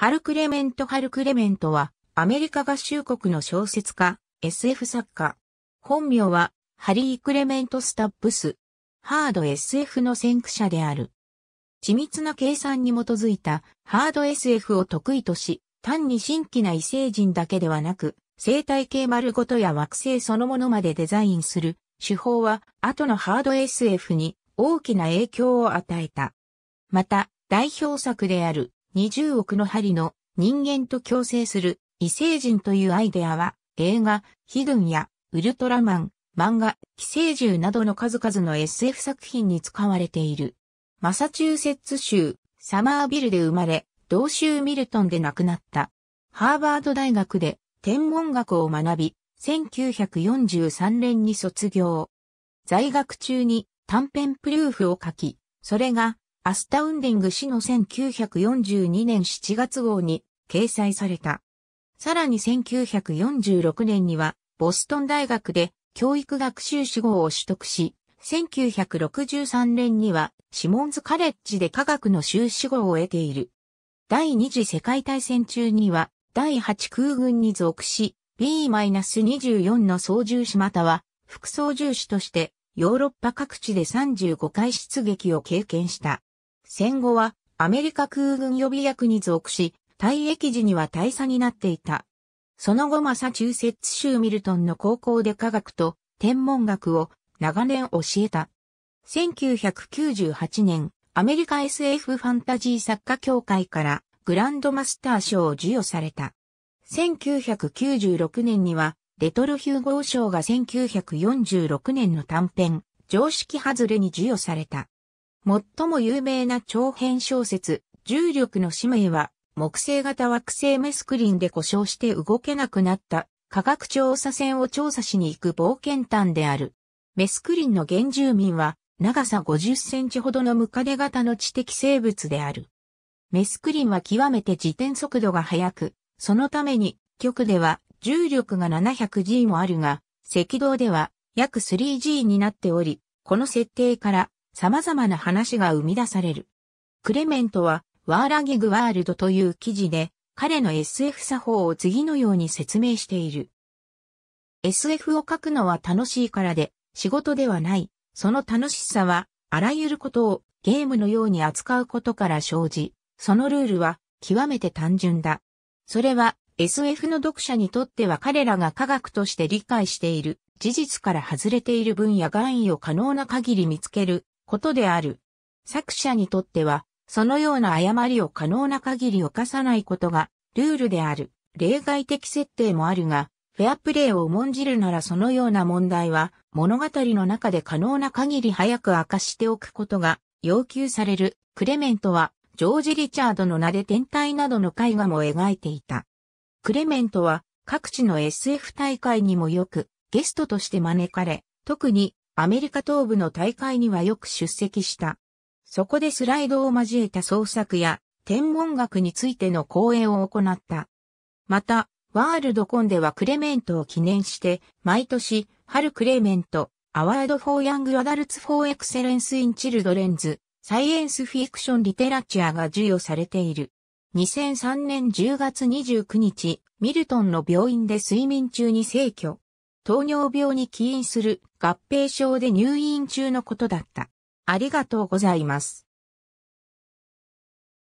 ハル・クレメント・ハル・クレメントは、アメリカ合衆国の小説家、SF 作家。本名は、ハリー・クレメント・スタップス。ハード SF の先駆者である。緻密な計算に基づいた、ハード SF を得意とし、単に新規な異星人だけではなく、生態系丸ごとや惑星そのものまでデザインする、手法は、後のハード SF に大きな影響を与えた。また、代表作である、20億の針の人間と共生する異星人というアイデアは映画、ヒグンやウルトラマン、漫画、寄生獣などの数々の SF 作品に使われている。マサチューセッツ州サマービルで生まれ、同州ミルトンで亡くなった。ハーバード大学で天文学を学び、1943年に卒業。在学中に短編プルーフを書き、それがアスタウンディング氏の1942年7月号に掲載された。さらに1946年には、ボストン大学で教育学習士号を取得し、1963年にはシモンズカレッジで科学の修士号を得ている。第二次世界大戦中には第8空軍に属し、B-24 の操縦士または副操縦士としてヨーロッパ各地で35回出撃を経験した。戦後はアメリカ空軍予備役に属し、退役時には大佐になっていた。その後マサチューセッツ州ミルトンの高校で科学と天文学を長年教えた。1998年、アメリカ SF ファンタジー作家協会からグランドマスター賞を授与された。1996年には、レトルヒューゴー賞が1946年の短編、常識外れに授与された。最も有名な長編小説、重力の使命は、木星型惑星メスクリンで故障して動けなくなった科学調査船を調査しに行く冒険探である。メスクリンの原住民は長さ50センチほどのムカデ型の知的生物である。メスクリンは極めて自転速度が速く、そのために極では重力が 700G もあるが、赤道では約 3G になっており、この設定から様々な話が生み出される。クレメントは、ワーラギグワールドという記事で、彼の SF 作法を次のように説明している。SF を書くのは楽しいからで、仕事ではない。その楽しさは、あらゆることをゲームのように扱うことから生じ、そのルールは極めて単純だ。それは SF の読者にとっては彼らが科学として理解している事実から外れている分野含意を可能な限り見つけることである。作者にとっては、そのような誤りを可能な限り犯さないことが、ルールである。例外的設定もあるが、フェアプレーを重んじるならそのような問題は、物語の中で可能な限り早く明かしておくことが要求される。クレメントは、ジョージ・リチャードの名で天体などの絵画も描いていた。クレメントは、各地の SF 大会にもよく、ゲストとして招かれ、特にアメリカ東部の大会にはよく出席した。そこでスライドを交えた創作や天文学についての講演を行った。また、ワールドコンではクレメントを記念して、毎年、春クレメント、アワード・フォー・ヤング・アダルツ・フォー・エクセレンス・イン・チルドレンズ、サイエンス・フィクション・リテラチアが授与されている。2003年10月29日、ミルトンの病院で睡眠中に逝去。糖尿病に起因する合併症で入院中のことだった。ありがとうございます。